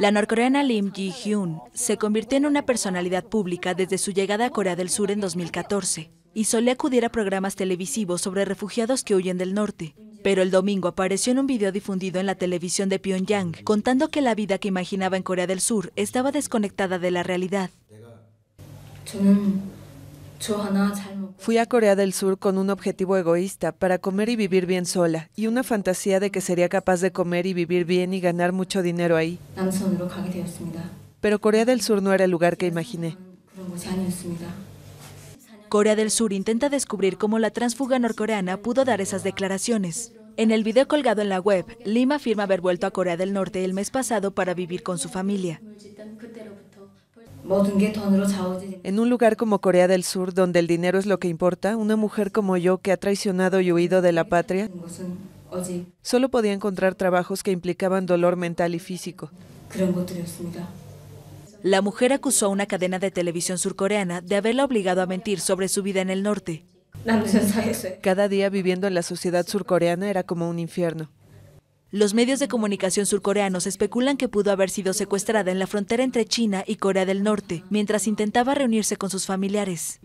La norcoreana Lim Ji-hyun se convirtió en una personalidad pública desde su llegada a Corea del Sur en 2014 y solía acudir a programas televisivos sobre refugiados que huyen del norte. Pero el domingo apareció en un video difundido en la televisión de Pyongyang contando que la vida que imaginaba en Corea del Sur estaba desconectada de la realidad. Fui a Corea del Sur con un objetivo egoísta, para comer y vivir bien sola, y una fantasía de que sería capaz de comer y vivir bien y ganar mucho dinero ahí. Pero Corea del Sur no era el lugar que imaginé. Corea del Sur intenta descubrir cómo la transfuga norcoreana pudo dar esas declaraciones. En el video colgado en la web, Lima afirma haber vuelto a Corea del Norte el mes pasado para vivir con su familia. En un lugar como Corea del Sur, donde el dinero es lo que importa, una mujer como yo que ha traicionado y huido de la patria, solo podía encontrar trabajos que implicaban dolor mental y físico. La mujer acusó a una cadena de televisión surcoreana de haberla obligado a mentir sobre su vida en el norte. Cada día viviendo en la sociedad surcoreana era como un infierno. Los medios de comunicación surcoreanos especulan que pudo haber sido secuestrada en la frontera entre China y Corea del Norte mientras intentaba reunirse con sus familiares.